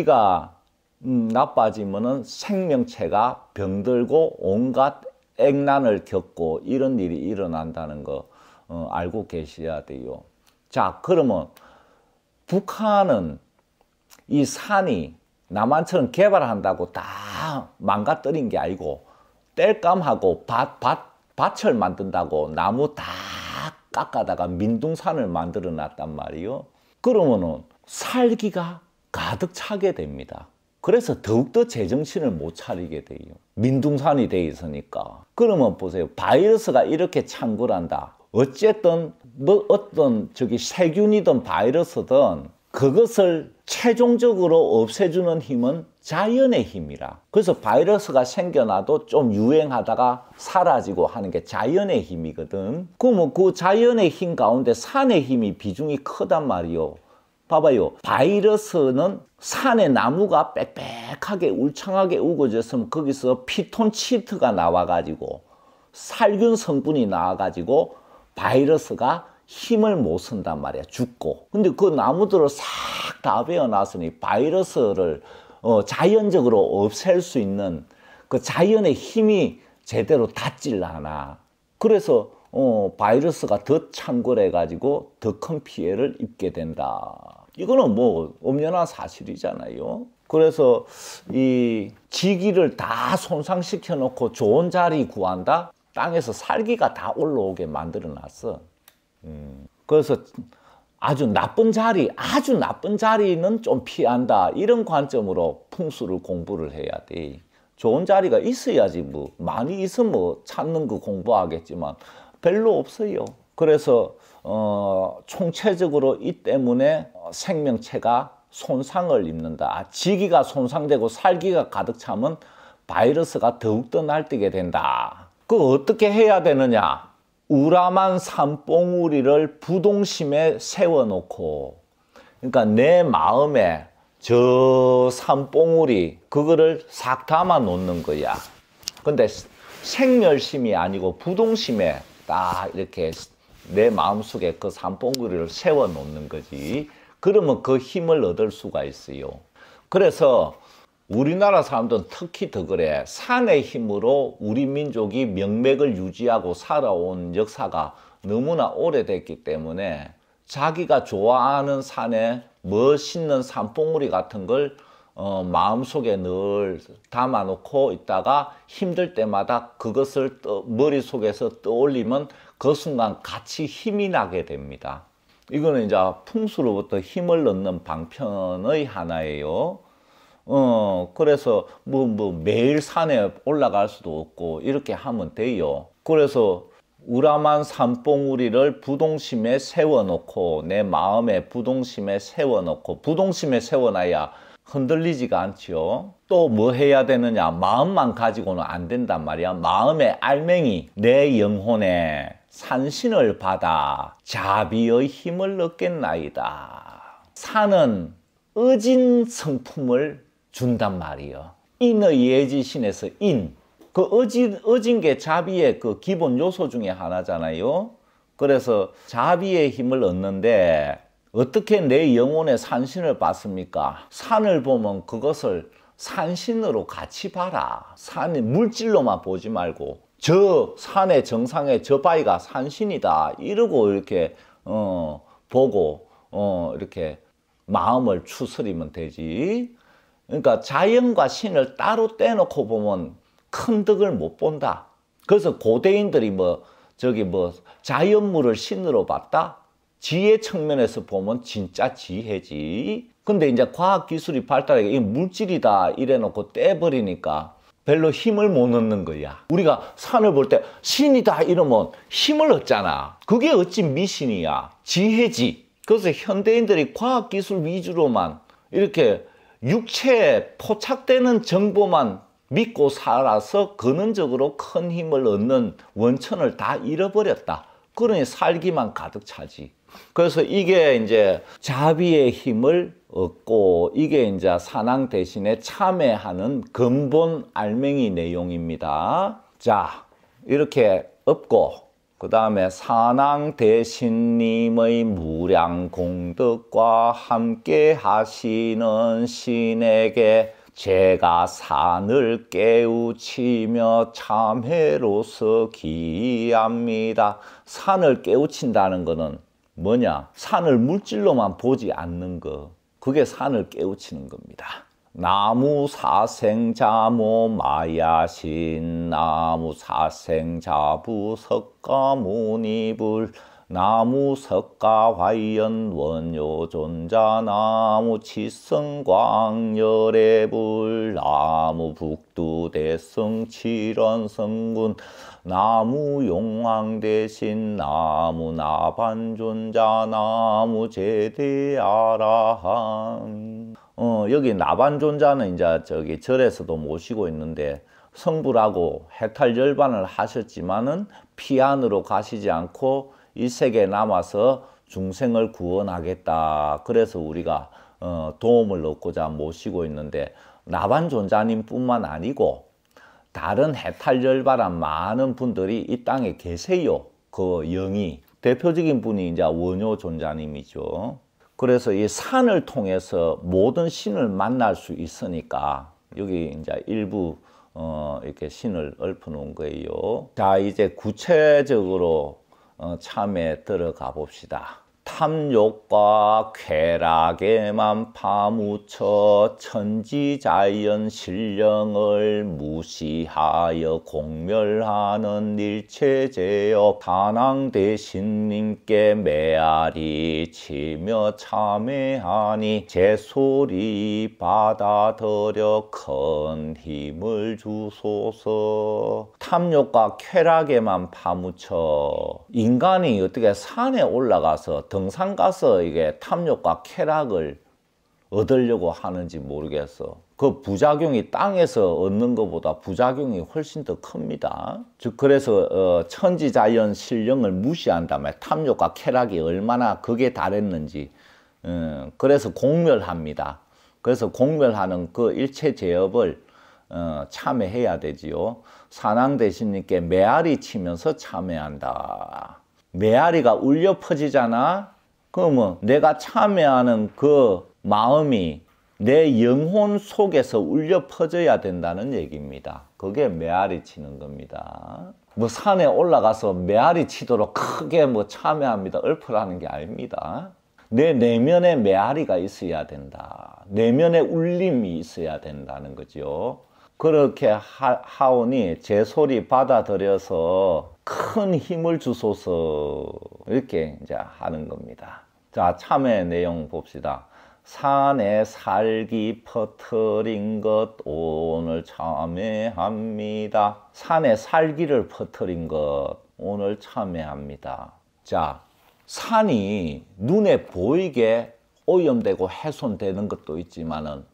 기가 음, 나빠지면은 생명체가 병들고 온갖 액난을 겪고 이런 일이 일어난다는 거 어, 알고 계셔야 돼요. 자, 그러면 북한은 이 산이 남한처럼 개발한다고 다 망가뜨린 게 아니고 땔감하고 밭, 밭, 밭을 만든다고 나무 다 깎아다가 민둥산을 만들어 놨단 말이요. 그러면은 살기가 가득 차게 됩니다. 그래서 더욱더 제정신을 못 차리게 돼요. 민둥산이 돼 있으니까. 그러면 보세요. 바이러스가 이렇게 창궐한다. 어쨌든 뭐 어떤 저기 세균이든 바이러스든 그것을 최종적으로 없애주는 힘은 자연의 힘이라. 그래서 바이러스가 생겨나도 좀 유행하다가 사라지고 하는 게 자연의 힘이거든. 그러면 그 자연의 힘 가운데 산의 힘이 비중이 크단 말이요. 봐봐요. 바이러스는 산에 나무가 빽빽하게 울창하게 우거졌으면 거기서 피톤치트가 나와가지고 살균 성분이 나와가지고 바이러스가 힘을 못 쓴단 말이야. 죽고. 근데 그 나무들을 싹 다 베어놨으니 바이러스를 어, 자연적으로 없앨 수 있는 그 자연의 힘이 제대로 닿질 않나 그래서 어, 바이러스가 더 창궐해가지고 더 큰 피해를 입게 된다. 이거는 뭐 엄연한 사실이잖아요. 그래서 이 지기를 다 손상시켜 놓고 좋은 자리 구한다? 땅에서 살기가 다 올라오게 만들어 놨어. 음. 그래서 아주 나쁜 자리, 아주 나쁜 자리는 좀 피한다. 이런 관점으로 풍수를 공부를 해야 돼. 좋은 자리가 있어야지 뭐 많이 있으면 찾는 뭐 거 공부하겠지만 별로 없어요. 그래서 어, 총체적으로 이 때문에 어, 생명체가 손상을 입는다. 지기가 손상되고 살기가 가득 차면 바이러스가 더욱더 날뛰게 된다. 그 어떻게 해야 되느냐? 우람한 산봉우리를 부동심에 세워놓고, 그러니까 내 마음에 저 산봉우리, 그거를 싹 담아 놓는 거야. 근데 생멸심이 아니고 부동심에 딱 이렇게 내 마음속에 그 산봉구리를 세워놓는 거지. 그러면 그 힘을 얻을 수가 있어요. 그래서 우리나라 사람들은 특히 더 그래. 산의 힘으로 우리 민족이 명맥을 유지하고 살아온 역사가 너무나 오래됐기 때문에 자기가 좋아하는 산에 멋있는 산봉우리 같은 걸 어, 마음속에 늘 담아놓고 있다가 힘들 때마다 그것을 떠, 머릿속에서 떠올리면 그 순간 같이 힘이 나게 됩니다. 이거는 이제 풍수로부터 힘을 얻는 방편의 하나예요. 어, 그래서 뭐, 뭐 매일 산에 올라갈 수도 없고 이렇게 하면 돼요. 그래서 우람한 산봉우리를 부동심에 세워놓고 내 마음에 부동심에 세워놓고 부동심에 세워놔야 흔들리지가 않지요. 또 뭐 해야 되느냐? 마음만 가지고는 안 된단 말이야. 마음의 알맹이, 내 영혼에 산신을 받아 자비의 힘을 얻겠나이다. 산은 어진 성품을 준단 말이요. 인의 예지신에서 인. 그 어진, 어진 게 자비의 그 기본 요소 중에 하나잖아요. 그래서 자비의 힘을 얻는데 어떻게 내 영혼의 산신을 봤습니까? 산을 보면 그것을 산신으로 같이 봐라. 산이 물질로만 보지 말고 저 산의 정상에 저 바위가 산신이다 이러고 이렇게 어 보고 어 이렇게 마음을 추스리면 되지 그러니까 자연과 신을 따로 떼놓고 보면 큰 득을 못 본다 그래서 고대인들이 뭐 저기 뭐 자연물을 신으로 봤다 지혜 측면에서 보면 진짜 지혜지 근데 이제 과학기술이 발달하게 이 물질이다 이래놓고 떼버리니까 별로 힘을 못 얻는 거야. 우리가 산을 볼 때 신이다 이러면 힘을 얻잖아. 그게 어찌 미신이야. 지혜지. 그래서 현대인들이 과학기술 위주로만 이렇게 육체에 포착되는 정보만 믿고 살아서 근원적으로 큰 힘을 얻는 원천을 다 잃어버렸다. 그러니 살기만 가득 차지. 그래서 이게 이제 자비의 힘을 얻고 이게 이제 사앙 대신에 참회하는 근본 알맹이 내용입니다. 자, 이렇게 얻고 그 다음에 사앙 대신님의 무량 공덕과 함께 하시는 신에게 제가 산을 깨우치며 참회로서 기이합니다. 산을 깨우친다는 것은 뭐냐? 산을 물질로만 보지 않는 거. 그게 산을 깨우치는 겁니다. 나무 사생자모 마야신 나무 사생자부 석가모니불 나무 석가화연 원요존자 나무 치성광열의불 나무 북두대성 칠원성군 나무 용왕 대신 나무 나반존자 나무 제대아라함 어, 여기 나반존자는 이제 저기 절에서도 모시고 있는데 성불하고 해탈 열반을 하셨지만은 피안으로 가시지 않고 이 세계에 남아서 중생을 구원하겠다. 그래서 우리가 어, 도움을 얻고자 모시고 있는데 나반존자님뿐만 아니고 다른 해탈열바한 많은 분들이 이 땅에 계세요. 그 영이. 대표적인 분이 이제 원효 존자님이죠. 그래서 이 산을 통해서 모든 신을 만날 수 있으니까 여기 이제 일부 어 이렇게 신을 얽어 놓은 거예요. 자, 이제 구체적으로 어 참에 들어가 봅시다. 탐욕과 쾌락에만 파묻혀 천지자연 신령을 무시하여 공멸하는 일체제여 단왕 대신님께 메아리 치며 참회하니 제 소리 받아들여 큰 힘을 주소서 탐욕과 쾌락에만 파묻혀 인간이 어떻게 산에 올라가서 정상 가서 이게 탐욕과 쾌락을 얻으려고 하는지 모르겠어. 그 부작용이 땅에서 얻는 것보다 부작용이 훨씬 더 큽니다. 즉 그래서 어, 천지자연 신령을 무시한다면 탐욕과 쾌락이 얼마나 극에 달했는지 음, 그래서 공멸합니다. 그래서 공멸하는 그 일체 제업을 어, 참회해야 되지요. 산왕대신님께 메아리 치면서 참회한다. 메아리가 울려 퍼지잖아? 그러면 내가 참여하는 그 마음이 내 영혼 속에서 울려 퍼져야 된다는 얘기입니다. 그게 메아리 치는 겁니다. 뭐 산에 올라가서 메아리 치도록 크게 뭐 참여합니다. 읊으라는 게 아닙니다. 내 내면에 메아리가 있어야 된다. 내면에 울림이 있어야 된다는 거죠. 그렇게 하, 하오니 제 소리 받아들여서 큰 힘을 주소서 이렇게 이제 하는 겁니다. 자 참회 내용 봅시다. 산에 살기 퍼트린 것 오늘 참회합니다. 산에 살기를 퍼트린 것 오늘 참회합니다. 자 산이 눈에 보이게 오염되고 훼손되는 것도 있지만은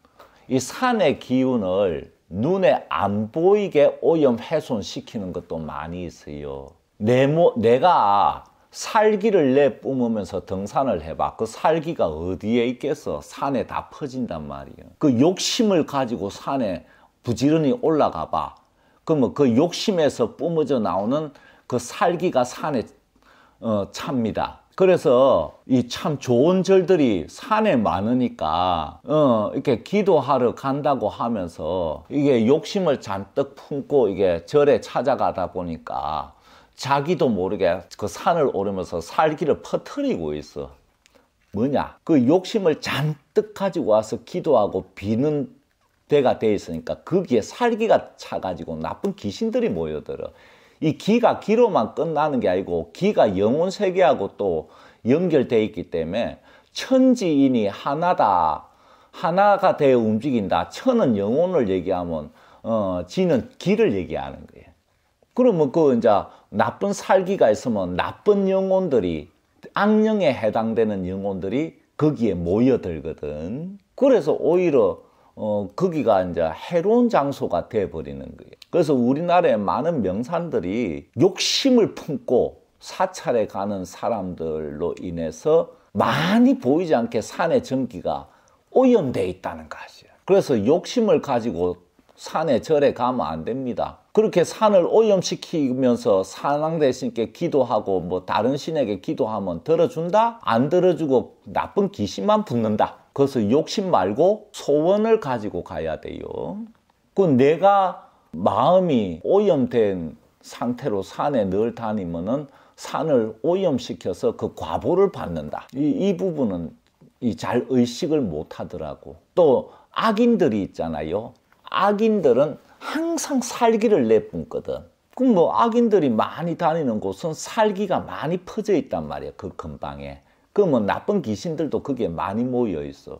이 산의 기운을 눈에 안 보이게 오염 훼손시키는 것도 많이 있어요. 내 모, 내가 살기를 내뿜으면서 등산을 해봐. 그 살기가 어디에 있겠어? 산에 다 퍼진단 말이에요. 그 욕심을 가지고 산에 부지런히 올라가 봐. 그러면 그 욕심에서 뿜어져 나오는 그 살기가 산에 어, 찹니다. 그래서 이 참 좋은 절들이 산에 많으니까 어, 이렇게 기도하러 간다고 하면서 이게 욕심을 잔뜩 품고 이게 절에 찾아가다 보니까 자기도 모르게 그 산을 오르면서 살기를 퍼뜨리고 있어. 뭐냐? 그 욕심을 잔뜩 가지고 와서 기도하고 비는 때가 돼 있으니까 거기에 살기가 차가지고 나쁜 귀신들이 모여들어. 이 기가 기로만 끝나는 게 아니고 기가 영혼 세계하고 또 연결돼 있기 때문에 천지인이 하나다. 하나가 되어 움직인다. 천은 영혼을 얘기하면 어, 지는 기를 얘기하는 거예요. 그러면 그 이제 나쁜 살기가 있으면 나쁜 영혼들이 악령에 해당되는 영혼들이 거기에 모여들거든. 그래서 오히려 어, 거기가 이제 해로운 장소가 돼버리는 거예요. 그래서 우리나라의 많은 명산들이 욕심을 품고 사찰에 가는 사람들로 인해서 많이 보이지 않게 산의 전기가 오염돼 있다는 것이에요. 그래서 욕심을 가지고 산에 절에 가면 안 됩니다. 그렇게 산을 오염시키면서 산왕 대신께 기도하고 뭐 다른 신에게 기도하면 들어준다? 안 들어주고 나쁜 귀신만 붙는다. 그것을 욕심 말고 소원을 가지고 가야 돼요. 그 내가 마음이 오염된 상태로 산에 늘 다니면은 산을 오염시켜서 그 과보를 받는다. 이, 이 부분은 이 잘 의식을 못 하더라고. 또 악인들이 있잖아요. 악인들은 항상 살기를 내뿜거든. 그럼 뭐 악인들이 많이 다니는 곳은 살기가 많이 퍼져 있단 말이야. 그 근방에. 그러면 나쁜 귀신들도 거기에 많이 모여 있어.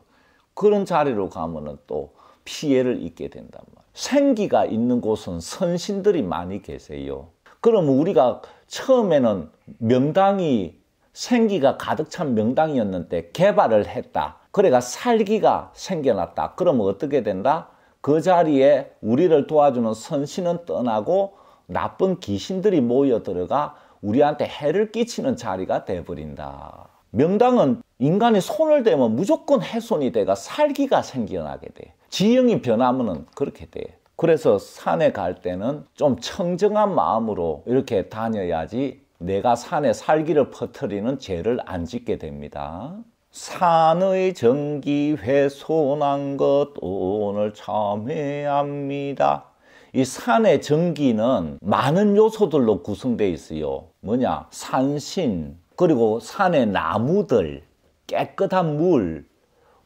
그런 자리로 가면은 또 피해를 입게 된단 말이에 생기가 있는 곳은 선신들이 많이 계세요. 그럼 우리가 처음에는 명당이 생기가 가득 찬 명당이었는데 개발을 했다. 그래가 살기가 생겨났다. 그러면 어떻게 된다? 그 자리에 우리를 도와주는 선신은 떠나고 나쁜 귀신들이 모여 들어가 우리한테 해를 끼치는 자리가 돼버린다. 명당은 인간이 손을 대면 무조건 훼손이 돼가 살기가 생겨나게 돼. 지형이 변하면 그렇게 돼. 그래서 산에 갈 때는 좀 청정한 마음으로 이렇게 다녀야지 내가 산에 살기를 퍼뜨리는 죄를 안 짓게 됩니다. 산의 정기 훼손한 것 오늘 참회합니다. 이 산의 정기는 많은 요소들로 구성되어 있어요. 뭐냐? 산신, 그리고 산의 나무들, 깨끗한 물,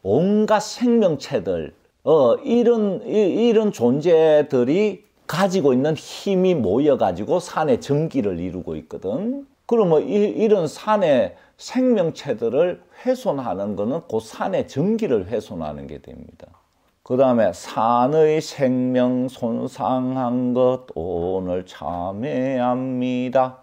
온갖 생명체들, 어, 이런, 이, 런 존재들이 가지고 있는 힘이 모여가지고 산의 전기를 이루고 있거든. 그러면 이, 런 산의 생명체들을 훼손하는 것은 그 산의 전기를 훼손하는 게 됩니다. 그 다음에 산의 생명 손상한 것 오늘 참회합니다.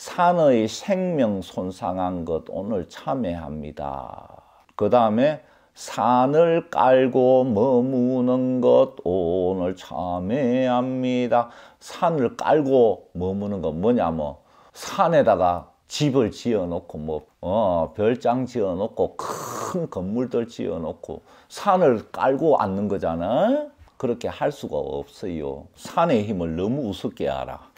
산의 생명 손상한 것 오늘 참회합니다. 그 다음에 산을 깔고 머무는 것 오늘 참회합니다. 산을 깔고 머무는 건 뭐냐 뭐 산에다가 집을 지어놓고 뭐 어, 별장 지어놓고 큰 건물들 지어놓고 산을 깔고 앉는 거잖아. 그렇게 할 수가 없어요. 산의 힘을 너무 우습게 알아.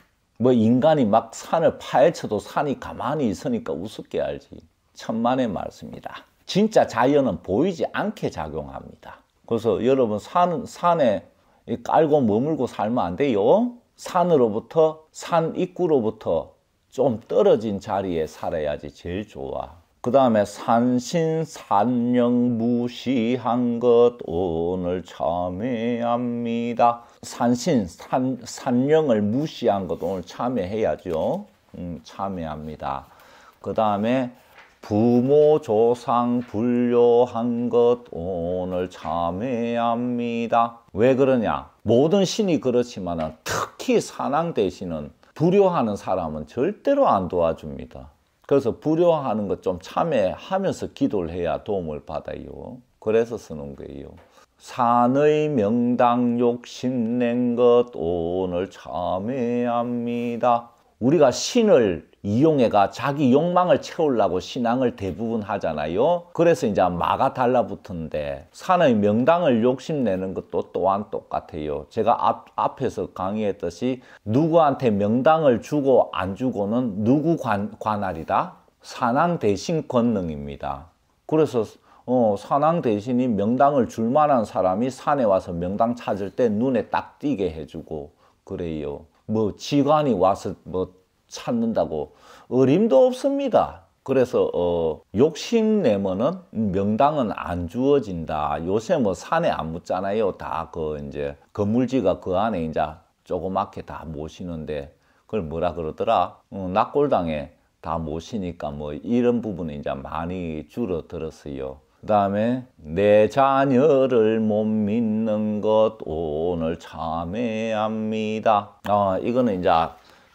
뭐 인간이 막 산을 파헤쳐도 산이 가만히 있으니까 우습게 알지. 천만의 말씀이다. 진짜 자연은 보이지 않게 작용합니다. 그래서 여러분 산, 산에 깔고 머물고 살면 안 돼요. 산으로부터 산 입구로부터 좀 떨어진 자리에 살아야지 제일 좋아. 그 다음에 산신산명 무시한 것 오늘 참회합니다. 산신, 산, 산을 무시한 것 오늘 참회해야죠. 음, 참회합니다. 그 다음에 부모 조상 불려한 것 오늘 참회합니다. 왜 그러냐? 모든 신이 그렇지만 특히 산왕 대신은 불효하는 사람은 절대로 안 도와줍니다. 그래서 불효하는 것 좀 참회하면서 기도를 해야 도움을 받아요. 그래서 쓰는 거예요. 산의 명당 욕심 낸 것 오늘 참회합니다. 우리가 신을 이용해가 자기 욕망을 채우려고 신앙을 대부분 하잖아요. 그래서 이제 마가 달라붙은데 산의 명당을 욕심내는 것도 또한 똑같아요. 제가 앞, 앞에서 강의했듯이 누구한테 명당을 주고 안 주고는 누구 관, 관할이다? 산왕 대신 권능입니다. 그래서 어, 산왕 대신이 명당을 줄 만한 사람이 산에 와서 명당 찾을 때 눈에 딱 띄게 해주고 그래요. 뭐 지관이 와서 뭐 찾는다고 어림도 없습니다. 그래서 어, 욕심내면은 명당은 안 주어진다. 요새 뭐 산에 안 묻잖아요. 다 그 이제 건물지가 그 안에 이제 조그맣게 다 모시는데 그걸 뭐라 그러더라? 어, 낙골당에 다 모시니까 뭐 이런 부분은 이제 많이 줄어들었어요. 그 다음에 내 자녀를 못 믿는 것 오늘 참회합니다. 어, 이거는 이제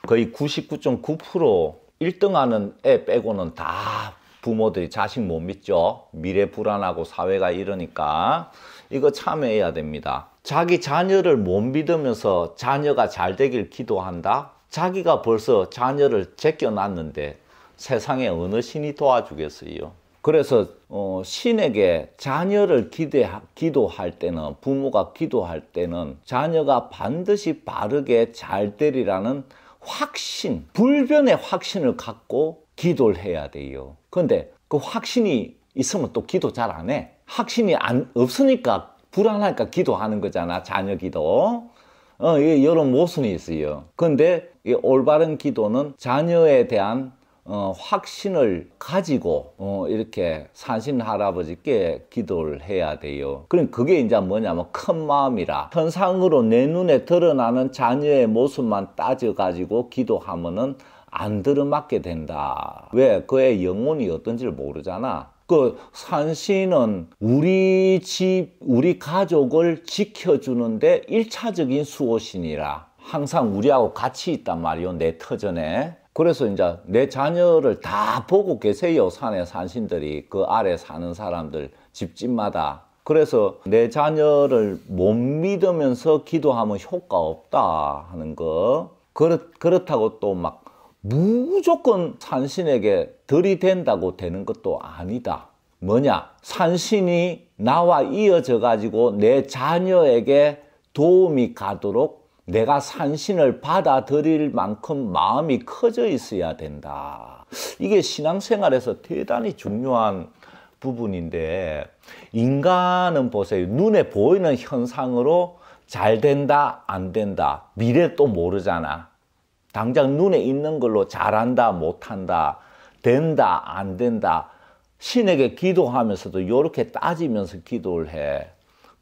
거의 99.9% 1등하는 애 빼고는 다 부모들이 자식 못 믿죠. 미래 불안하고 사회가 이러니까 이거 참여해야 됩니다. 자기 자녀를 못 믿으면서 자녀가 잘 되길 기도한다? 자기가 벌써 자녀를 제껴놨는데 세상에 어느 신이 도와주겠어요. 그래서 어, 신에게 자녀를 기대 기도할 때는 부모가 기도할 때는 자녀가 반드시 바르게 잘 되리라는 확신, 불변의 확신을 갖고 기도를 해야 돼요. 근데 그 확신이 있으면 또 기도 잘 안 해. 확신이 안, 없으니까 불안하니까 기도하는 거잖아. 자녀 기도. 어, 이게 여러 모순이 있어요. 근데 이 올바른 기도는 자녀에 대한 어, 확신을 가지고 어, 이렇게 산신 할아버지께 기도를 해야 돼요. 그럼 그게 이제 뭐냐면 큰 마음이라 현상으로 내 눈에 드러나는 자녀의 모습만 따져가지고 기도하면은 안 들어맞게 된다. 왜? 그의 영혼이 어떤지를 모르잖아. 그 산신은 우리 집, 우리 가족을 지켜주는데 일차적인 수호신이라 항상 우리하고 같이 있단 말이요. 내 터전에. 그래서 이제 내 자녀를 다 보고 계세요. 산에 산신들이 그 아래 사는 사람들 집집마다. 그래서 내 자녀를 못 믿으면서 기도하면 효과 없다 하는 거. 그렇, 그렇다고 또 막 무조건 산신에게 들이댄다고 되는 것도 아니다. 뭐냐? 산신이 나와 이어져 가지고 내 자녀에게 도움이 가도록 내가 산신을 받아들일 만큼 마음이 커져 있어야 된다. 이게 신앙생활에서 대단히 중요한 부분인데 인간은 보세요. 눈에 보이는 현상으로 잘 된다, 안 된다. 미래 또 모르잖아. 당장 눈에 있는 걸로 잘한다, 못한다, 된다, 안 된다. 신에게 기도하면서도 이렇게 따지면서 기도를 해.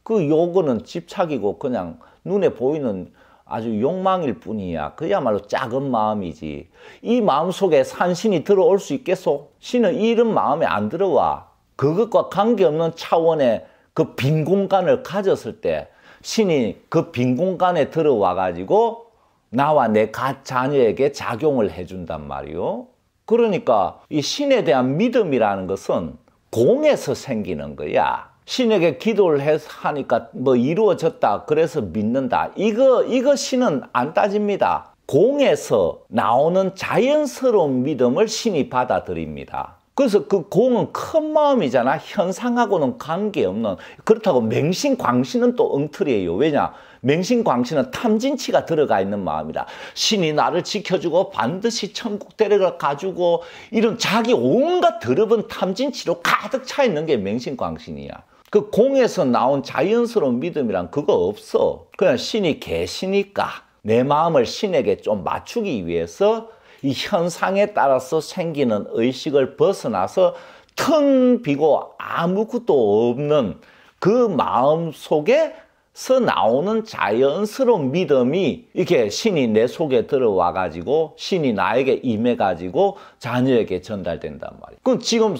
그 요거는 집착이고 그냥 눈에 보이는 아주 욕망일 뿐이야. 그야말로 작은 마음이지. 이 마음 속에 산신이 들어올 수 있겠소? 신은 이런 마음에 안 들어와. 그것과 관계없는 차원의 그 빈 공간을 가졌을 때 신이 그 빈 공간에 들어와 가지고 나와 내갓 자녀에게 작용을 해준단 말이오 그러니까 이 신에 대한 믿음이라는 것은 공에서 생기는 거야. 신에게 기도를 해서 하니까 뭐 이루어졌다. 그래서 믿는다. 이거, 이거 신은 안 따집니다. 공에서 나오는 자연스러운 믿음을 신이 받아들입니다. 그래서 그 공은 큰 마음이잖아. 현상하고는 관계없는. 그렇다고 맹신 광신은 또 엉터리예요. 왜냐? 맹신 광신은 탐진치가 들어가 있는 마음이다. 신이 나를 지켜주고 반드시 천국 대려가 가지고 이런 자기 온갖 더러운 탐진치로 가득 차 있는 게 맹신 광신이야. 그 공에서 나온 자연스러운 믿음이란 그거 없어. 그냥 신이 계시니까 내 마음을 신에게 좀 맞추기 위해서 이 현상에 따라서 생기는 의식을 벗어나서 텅 비고 아무것도 없는 그 마음 속에서 나오는 자연스러운 믿음이 이렇게 신이 내 속에 들어와 가지고 신이 나에게 임해 가지고 자녀에게 전달된단 말이에요. 그럼 지금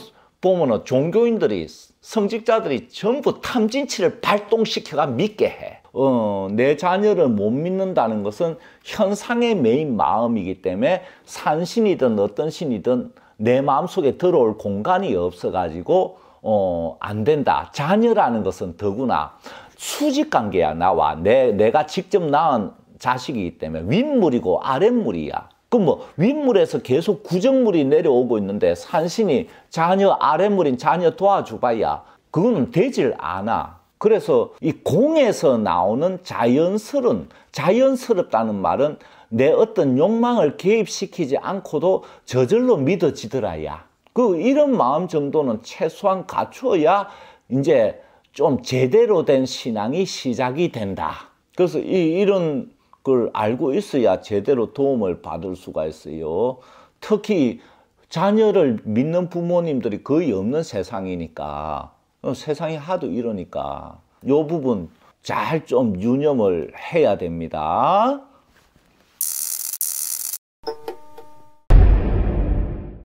보면은 종교인들이 성직자들이 전부 탐진치를 발동시켜가 믿게 해. 어, 내 자녀를 못 믿는다는 것은 현상의 메인 마음이기 때문에 산신이든 어떤 신이든 내 마음속에 들어올 공간이 없어가지고 어, 안 된다. 자녀라는 것은 더구나 수직 관계야 나와 내 내가 직접 낳은 자식이기 때문에 윗물이고 아랫물이야. 그뭐 윗물에서 계속 구정물이 내려오고 있는데 산신이 자녀 아랫물인 자녀 도와줘봐야그건 되질 않아. 그래서 이 공에서 나오는 자연스러운 자연스럽다는 말은 내 어떤 욕망을 개입시키지 않고도 저절로 믿어지더라야. 그 이런 마음 정도는 최소한 갖추어야 이제 좀 제대로 된 신앙이 시작이 된다. 그래서 이, 이런 그걸 알고 있어야 제대로 도움을 받을 수가 있어요. 특히 자녀를 믿는 부모님들이 거의 없는 세상이니까 어, 세상이 하도 이러니까 요 부분 잘 좀 유념을 해야 됩니다.